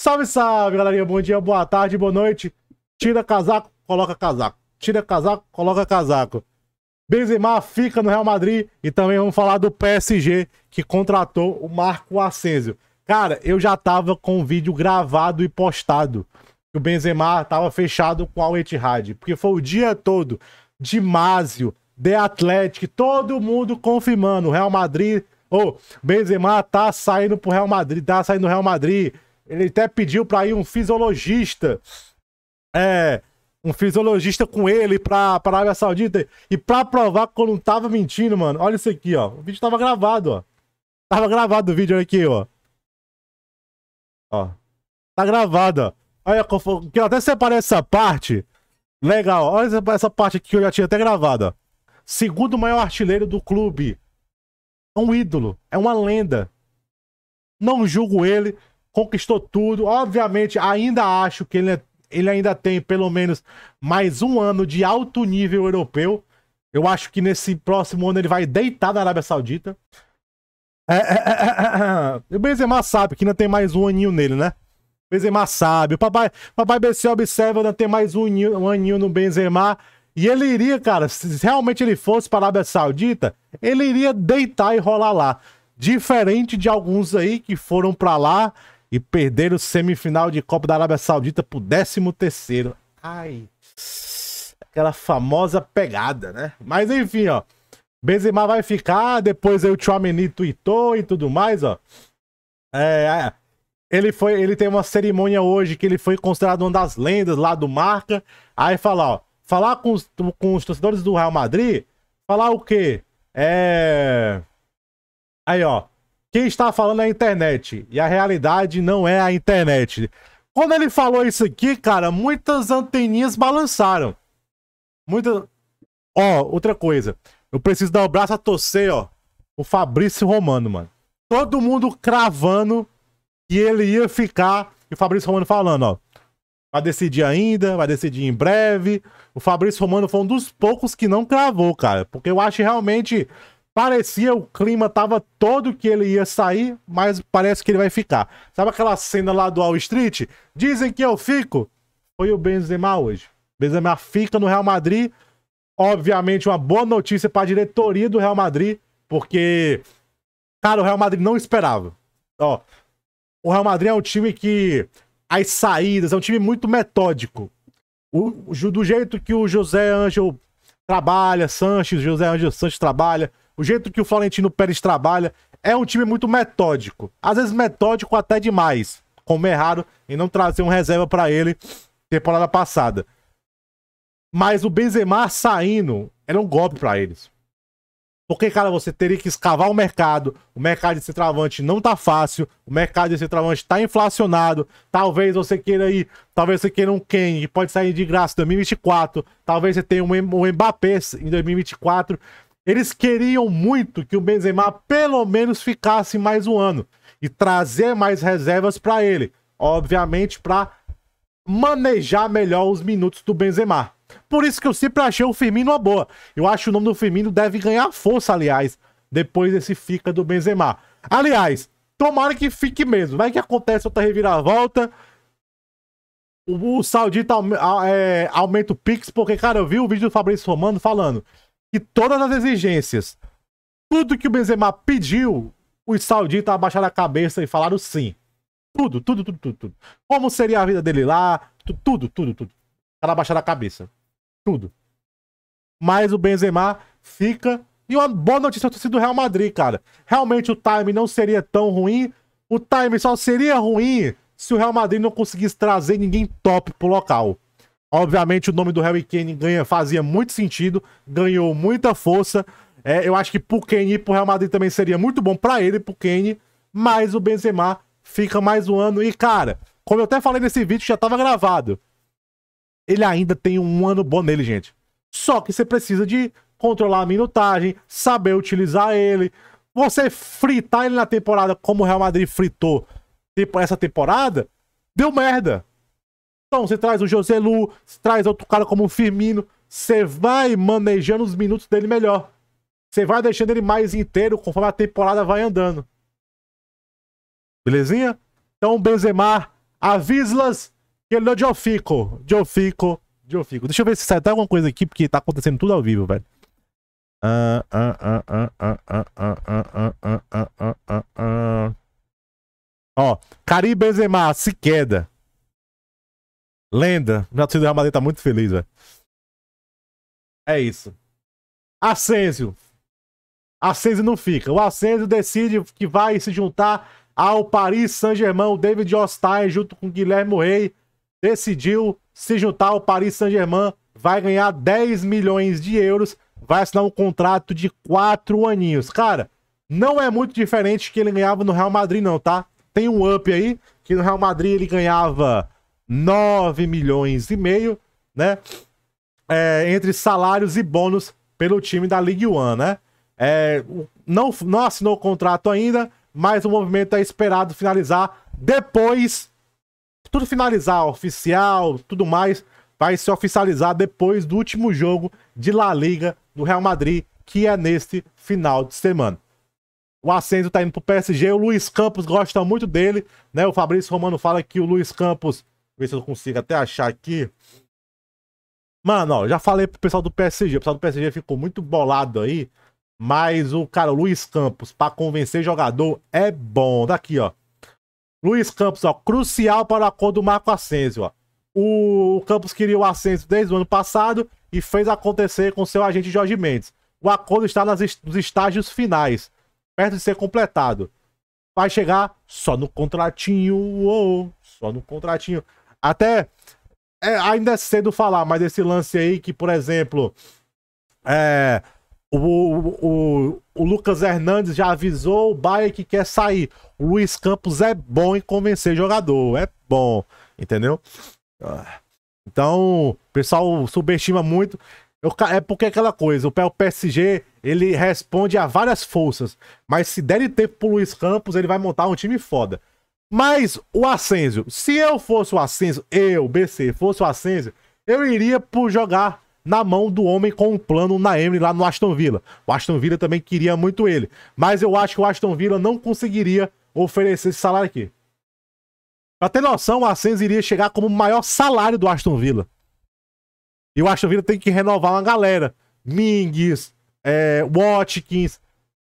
Salve, salve, galerinha. Bom dia, boa tarde, boa noite. Tira casaco, coloca casaco. Tira casaco, coloca casaco. Benzema fica no Real Madrid e também vamos falar do PSG que contratou o Marco Asensio. Cara, eu já tava com o vídeo gravado e postado. que O Benzema tava fechado com a Etihad, porque foi o dia todo de Másio, de Atlético, todo mundo confirmando, Real Madrid, ou oh, Benzema tá saindo pro Real Madrid, tá saindo do Real Madrid. Ele até pediu para ir um fisiologista. É, um fisiologista com ele pra, para Arábia Saudita. E pra provar que eu não tava mentindo, mano. Olha isso aqui, ó. O vídeo tava gravado, ó. Tava gravado o vídeo aqui, ó. Ó. Tá gravado, ó. Olha, que até separei essa parte. Legal, olha essa parte aqui que eu já tinha até gravada. Segundo maior artilheiro do clube. É um ídolo, é uma lenda. Não julgo ele, conquistou tudo. Obviamente, ainda acho que ele, é- ele ainda tem pelo menos mais um ano de alto nível europeu. Eu acho que nesse próximo ano ele vai deitar na Arábia Saudita. É, é, é, é, é o Benzema sabe que ainda tem mais um aninho nele, né? O Benzema sabe. O papai, papai BC observa ainda tem mais um aninho, um aninho no Benzema. E ele iria, cara, se realmente ele fosse para a Arábia Saudita, ele iria deitar e rolar lá. Diferente de alguns aí que foram para lá e perderam semifinal de Copa da Arábia Saudita pro 13 terceiro. Ai, aquela famosa pegada, né? Mas enfim, ó. Benzema vai ficar, depois o Chouameni tweetou e tudo mais, ó. É, é, ele foi, ele tem uma cerimônia hoje que ele foi considerado uma das lendas lá do Marca. Aí falar, ó, falar com os, com os torcedores do Real Madrid, falar o quê? É... Aí, ó, quem está falando é a internet. E a realidade não é a internet. Quando ele falou isso aqui, cara, muitas anteninhas balançaram. Muitas. Ó, outra coisa. Eu preciso dar o braço a torcer, ó. O Fabrício Romano, mano. Todo mundo cravando que ele ia ficar. E o Fabrício Romano falando, ó. Vai decidir ainda, vai decidir em breve. O Fabrício Romano foi um dos poucos que não cravou, cara. Porque eu acho realmente Parecia o clima tava todo que ele ia sair, mas parece que ele vai ficar. Sabe aquela cena lá do All Street? Dizem que eu fico. Foi o Benzema hoje. Benzema fica no Real Madrid. Obviamente, uma boa notícia para a diretoria do Real Madrid, porque, cara, o Real Madrid não esperava. Ó, o Real Madrid é um time que. As saídas, é um time muito metódico. O, do jeito que o José Ângelo trabalha, Sanches, José Ângelo Sanches trabalha, o jeito que o Florentino Pérez trabalha, é um time muito metódico. Às vezes metódico até demais, como errado em não trazer um reserva para ele temporada passada. Mas o Benzema saindo era um golpe para eles. Porque, cara, você teria que escavar o mercado. O mercado de centroavante não tá fácil. O mercado de centroavante tá inflacionado. Talvez você queira ir. Talvez você queira um Kane que pode sair de graça em 2024. Talvez você tenha um, um Mbappé em 2024. Eles queriam muito que o Benzema pelo menos ficasse mais um ano e trazer mais reservas para ele, obviamente para manejar melhor os minutos do Benzema. Por isso que eu sempre achei o Firmino uma boa. Eu acho que o nome do Firmino deve ganhar força, aliás, depois desse fica do Benzema. Aliás, tomara que fique mesmo. Vai que acontece outra reviravolta. O, o Saudita é, aumenta o Pix, porque, cara, eu vi o vídeo do Fabrício Romano falando que todas as exigências, tudo que o Benzema pediu, os sauditas abaixaram a cabeça e falaram sim. Tudo, tudo, tudo, tudo, tudo. Como seria a vida dele lá, tudo, tudo, tudo. Ela abaixaram a cabeça. Tudo. Mas o Benzema fica. E uma boa notícia torcida do Real Madrid, cara. Realmente o time não seria tão ruim. O time só seria ruim se o Real Madrid não conseguisse trazer ninguém top pro local. Obviamente o nome do Harry Kane ganha, fazia muito sentido, ganhou muita força. É, eu acho que pro Kane e pro Real Madrid também seria muito bom para ele, pro Kane, mas o Benzema fica mais um ano. E, cara, como eu até falei nesse vídeo, já tava gravado. Ele ainda tem um ano bom nele, gente. Só que você precisa de controlar a minutagem, saber utilizar ele. Você fritar ele na temporada como o Real Madrid fritou tipo, essa temporada, deu merda. Então você traz o José Lu, traz outro cara como o Firmino. Você vai manejando os minutos dele melhor. Você vai deixando ele mais inteiro conforme a temporada vai andando. Belezinha? Então, Benzema, avislas que ele não é Diofico. de Diofico. Deixa eu ver se sai alguma coisa aqui, porque tá acontecendo tudo ao vivo, velho. Ó, Caribe Benzema, se queda. Lenda. o torcida do Real Madrid tá muito feliz, velho. É isso. Asensio. Asensio não fica. O Asensio decide que vai se juntar ao Paris Saint-Germain. O David Ostain, junto com o Guilherme Rey, decidiu se juntar ao Paris Saint-Germain. Vai ganhar 10 milhões de euros. Vai assinar um contrato de 4 aninhos. Cara, não é muito diferente que ele ganhava no Real Madrid, não, tá? Tem um up aí, que no Real Madrid ele ganhava 9 milhões e meio, né? É, entre salários e bônus pelo time da League One, né? É, não, não assinou o contrato ainda, mas o movimento é esperado finalizar depois. Tudo finalizar, oficial, tudo mais, vai se oficializar depois do último jogo de La Liga do Real Madrid, que é neste final de semana. O assento tá indo pro PSG, o Luiz Campos gosta muito dele, né? O Fabrício Romano fala que o Luiz Campos Ver se eu consigo até achar aqui. Mano, ó, já falei pro pessoal do PSG. O pessoal do PSG ficou muito bolado aí. Mas o cara, o Luiz Campos, para convencer jogador, é bom. Daqui, tá ó. Luiz Campos, ó, crucial para o acordo do Marco Asensio, ó. O Campos queria o Asensio desde o ano passado e fez acontecer com seu agente Jorge Mendes. O acordo está nas est nos estágios finais, perto de ser completado. Vai chegar só no contratinho, oh, só no contratinho. Até. É, ainda é cedo falar, mas esse lance aí que, por exemplo. É, o, o, o, Lucas Hernandes já avisou o Bayern que quer sair. O Luiz Campos é bom em convencer jogador, é bom, entendeu? Então, o pessoal subestima muito. Eu, é porque é aquela coisa, o PSG, ele responde a várias forças. Mas se der tempo pro Luiz Campos, ele vai montar um time foda. Mas o Asensio, se eu fosse o Asensio, eu, BC, fosse o Asensio, eu iria por jogar na mão do homem com um plano na Emery lá no Aston Villa. O Aston Villa também queria muito ele, mas eu acho que o Aston Villa não conseguiria oferecer esse salário aqui. Pra ter noção, o Asensio iria chegar como o maior salário do Aston Villa. E o Aston Villa tem que renovar uma galera. Mingues, é, Watkins,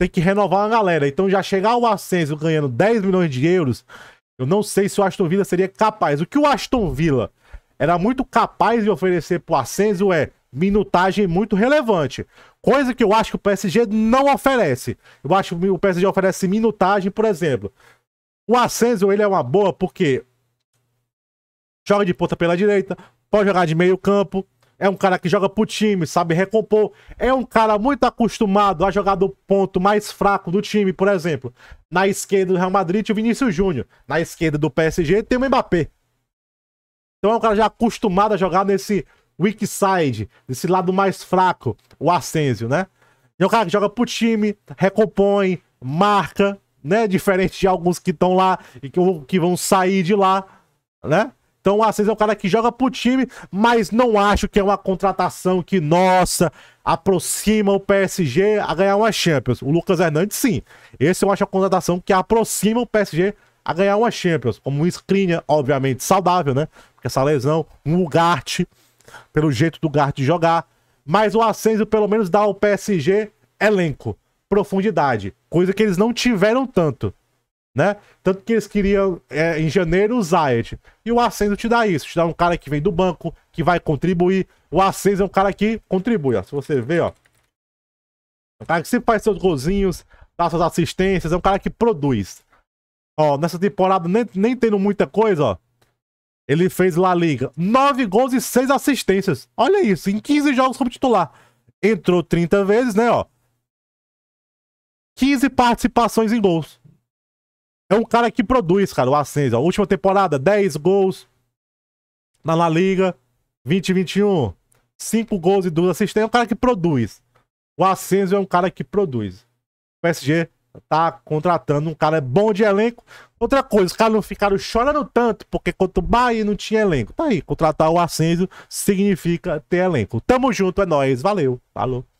tem que renovar a galera. Então já chegar o Ascenso ganhando 10 milhões de euros, eu não sei se o Aston Villa seria capaz. O que o Aston Villa era muito capaz de oferecer pro Ascenso é minutagem muito relevante. Coisa que eu acho que o PSG não oferece. Eu acho que o PSG oferece minutagem, por exemplo. O Ascenso, ele é uma boa porque joga de ponta pela direita, pode jogar de meio campo, é um cara que joga pro time, sabe recompor. É um cara muito acostumado a jogar do ponto mais fraco do time, por exemplo. Na esquerda do Real Madrid o Vinícius Júnior. Na esquerda do PSG tem o Mbappé. Então é um cara já acostumado a jogar nesse weak side, nesse lado mais fraco, o Asensio, né? É um cara que joga pro time, recompõe, marca, né? Diferente de alguns que estão lá e que vão sair de lá, né? Então o Assis é um cara que joga pro time, mas não acho que é uma contratação que, nossa, aproxima o PSG a ganhar uma Champions. O Lucas Hernandes, sim. Esse eu acho a contratação que aproxima o PSG a ganhar uma Champions. Como um Skriniar, obviamente, saudável, né? Porque essa lesão, um Ugarte, pelo jeito do Ugarte jogar. Mas o Asensio, pelo menos, dá ao PSG elenco, profundidade. Coisa que eles não tiveram tanto né? Tanto que eles queriam é, em janeiro o Zayed. E o Ascenso te dá isso, te dá um cara que vem do banco, que vai contribuir. O Ascenso é um cara que contribui, ó. Se você ver, ó. É um cara que sempre faz seus golzinhos, dá suas assistências, é um cara que produz. Ó, nessa temporada, nem, nem tendo muita coisa, ó. Ele fez La Liga. 9 gols e 6 assistências. Olha isso, em 15 jogos como titular. Entrou 30 vezes, né, ó. 15 participações em gols. É um cara que produz, cara, o Asensio. Última temporada, 10 gols na La Liga, 2021. 5 gols e 2 assistências. É um cara que produz. O Asensio é um cara que produz. O PSG tá contratando um cara bom de elenco. Outra coisa, os caras não ficaram chorando tanto, porque quanto o Bahia não tinha elenco. Tá aí, contratar o Asensio significa ter elenco. Tamo junto, é nóis. Valeu, falou.